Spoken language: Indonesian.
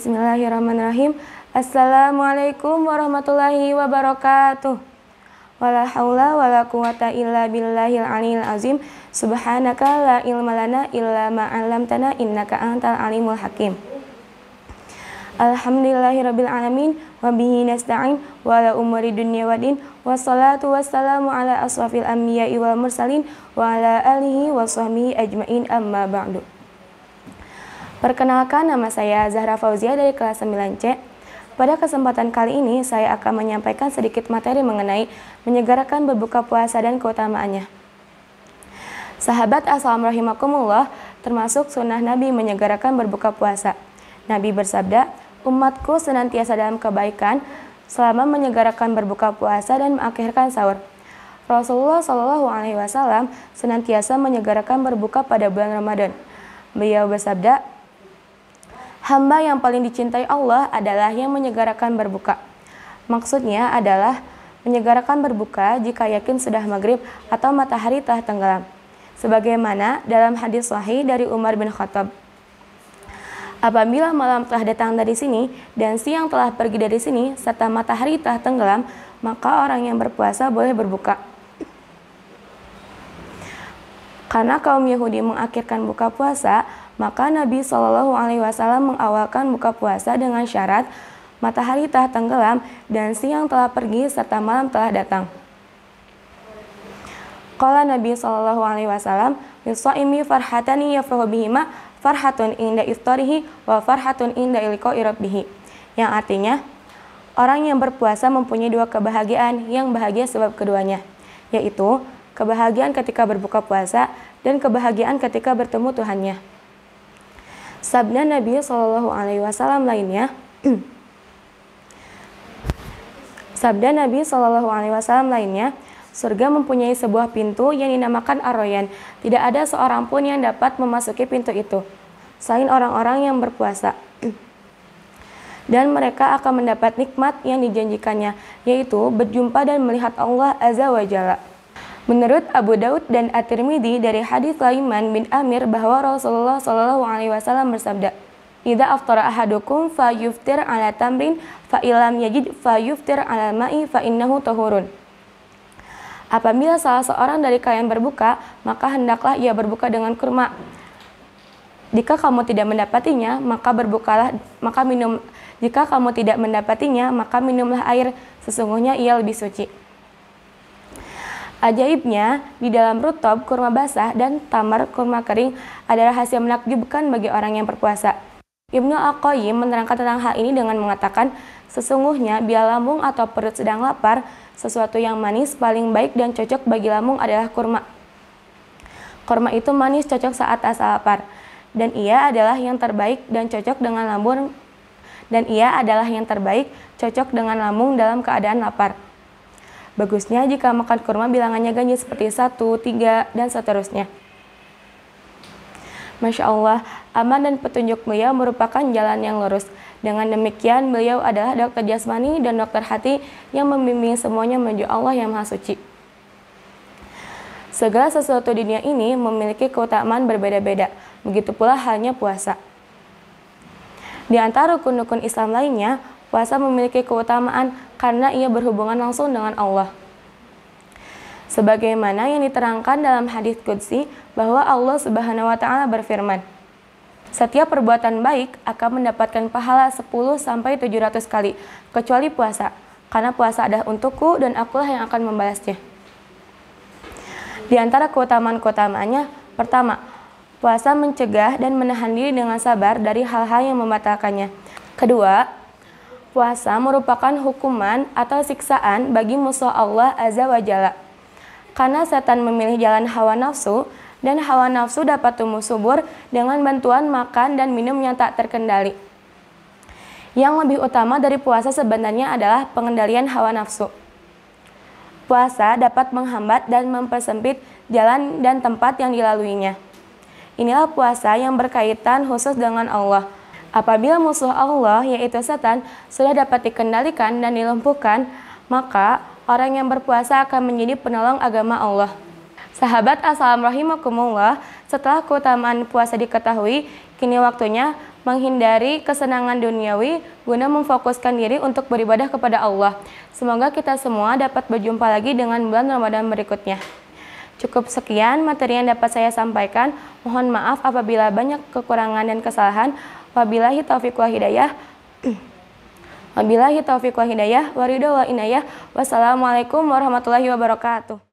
Bismillahirrahmanirrahim. Assalamualaikum warahmatullahi wabarakatuh. Wala haula wala quwata illa billahil aliyil azim. Subhanaka la ilma lana illa ma 'allamtana innaka antal alimul hakim. Alhamdulillahirabbil alamin wa bihi nasta'in wa ala umuri dunya waddin wassalatu wassalamu ala asrafil anbiya'i wal mursalin wa ala alihi wa sahbihi ajmain amma ba'du. Perkenalkan nama saya Zahra Fauzia dari kelas 9C. Pada kesempatan kali ini saya akan menyampaikan sedikit materi mengenai menyegarkan berbuka puasa dan keutamaannya. Sahabat Assalamualaikumullah, termasuk sunnah Nabi menyegarkan berbuka puasa. Nabi bersabda, umatku senantiasa dalam kebaikan selama menyegarkan berbuka puasa dan mengakhirkan sahur. Rasulullah Shallallahu Alaihi Wasallam senantiasa menyegarkan berbuka pada bulan Ramadan. Beliau bersabda, Hamba yang paling dicintai Allah adalah yang menyegarakan berbuka. Maksudnya adalah menyegarakan berbuka jika yakin sudah maghrib atau matahari telah tenggelam. Sebagaimana dalam hadis sahih dari Umar bin Khattab. Apabila malam telah datang dari sini dan siang telah pergi dari sini serta matahari telah tenggelam, maka orang yang berpuasa boleh berbuka. Karena kaum Yahudi mengakhirkan buka puasa, maka Nabi Shallallahu Alaihi Wasallam mengawalkan buka puasa dengan syarat matahari telah tenggelam dan siang telah pergi serta malam telah datang. Kala Nabi Shallallahu Alaihi Wasallam, "Lisoimi farhatani yafrohu bihima farhatun inda istorihi wa farhatun inda iliko irabbihi." Yang artinya, orang yang berpuasa mempunyai dua kebahagiaan yang bahagia sebab keduanya, yaitu kebahagiaan ketika berbuka puasa, dan kebahagiaan ketika bertemu Tuhannya. Sabda Nabi Shallallahu Alaihi Wasallam lainnya, Sabda Nabi Shallallahu Alaihi Wasallam lainnya, surga mempunyai sebuah pintu yang dinamakan Aroyan. Tidak ada seorang pun yang dapat memasuki pintu itu, selain orang-orang yang berpuasa. Dan mereka akan mendapat nikmat yang dijanjikannya, yaitu berjumpa dan melihat Allah Azza wa Jalla. Menurut Abu Daud dan At-Tirmidzi dari hadis Laiman bin Amir bahwa Rasulullah Shallallahu alaihi wasallam bersabda, "Idza aftara ahadukum fa yuftir ala tamrin fa ilam yajid fa yuftir ala ma'i fa innahu tahurun." Apabila salah seorang dari kalian berbuka, maka hendaklah ia berbuka dengan kurma. Jika kamu tidak mendapatinya, maka berbukalah maka minum. Jika kamu tidak mendapatinya, maka minumlah air. Sesungguhnya ia lebih suci. Ajaibnya, di dalam rutop kurma basah dan tamar kurma kering adalah hasil menakjubkan bagi orang yang berpuasa. Ibnu Al-Qayyim menerangkan tentang hal ini dengan mengatakan, sesungguhnya bila lambung atau perut sedang lapar, sesuatu yang manis paling baik dan cocok bagi lambung adalah kurma. Kurma itu manis cocok saat asal lapar, dan ia adalah yang terbaik dan cocok dengan lambung dan ia adalah yang terbaik cocok dengan lambung dalam keadaan lapar. Bagusnya jika makan kurma bilangannya ganjil seperti 1, 3, dan seterusnya. Masya Allah, aman dan petunjuk beliau merupakan jalan yang lurus. Dengan demikian, beliau adalah dokter jasmani dan dokter hati yang membimbing semuanya menuju Allah yang Maha Suci. Segala sesuatu di dunia ini memiliki keutamaan berbeda-beda, begitu pula halnya puasa. Di antara rukun-rukun Islam lainnya, puasa memiliki keutamaan karena ia berhubungan langsung dengan Allah. Sebagaimana yang diterangkan dalam hadis Qudsi bahwa Allah Subhanahu wa taala berfirman, setiap perbuatan baik akan mendapatkan pahala 10 sampai 700 kali, kecuali puasa, karena puasa adalah untukku dan akulah yang akan membalasnya. Di antara keutamaan-keutamaannya, pertama, puasa mencegah dan menahan diri dengan sabar dari hal-hal yang membatalkannya. Kedua, Puasa merupakan hukuman atau siksaan bagi musuh Allah Azza wa Jalla. Karena setan memilih jalan hawa nafsu, dan hawa nafsu dapat tumbuh subur dengan bantuan makan dan minum yang tak terkendali. Yang lebih utama dari puasa sebenarnya adalah pengendalian hawa nafsu. Puasa dapat menghambat dan mempersempit jalan dan tempat yang dilaluinya. Inilah puasa yang berkaitan khusus dengan Allah – Apabila musuh Allah, yaitu setan, sudah dapat dikendalikan dan dilumpuhkan, maka orang yang berpuasa akan menjadi penolong agama Allah. Sahabat assalam rahimakumullah, setelah keutamaan puasa diketahui, kini waktunya menghindari kesenangan duniawi guna memfokuskan diri untuk beribadah kepada Allah. Semoga kita semua dapat berjumpa lagi dengan bulan Ramadan berikutnya. Cukup sekian materi yang dapat saya sampaikan. Mohon maaf apabila banyak kekurangan dan kesalahan. Wabillahi taufiq wa hidayah. Wabillahi taufiq wa hidayah. wa inayah. Wassalamualaikum warahmatullahi wabarakatuh.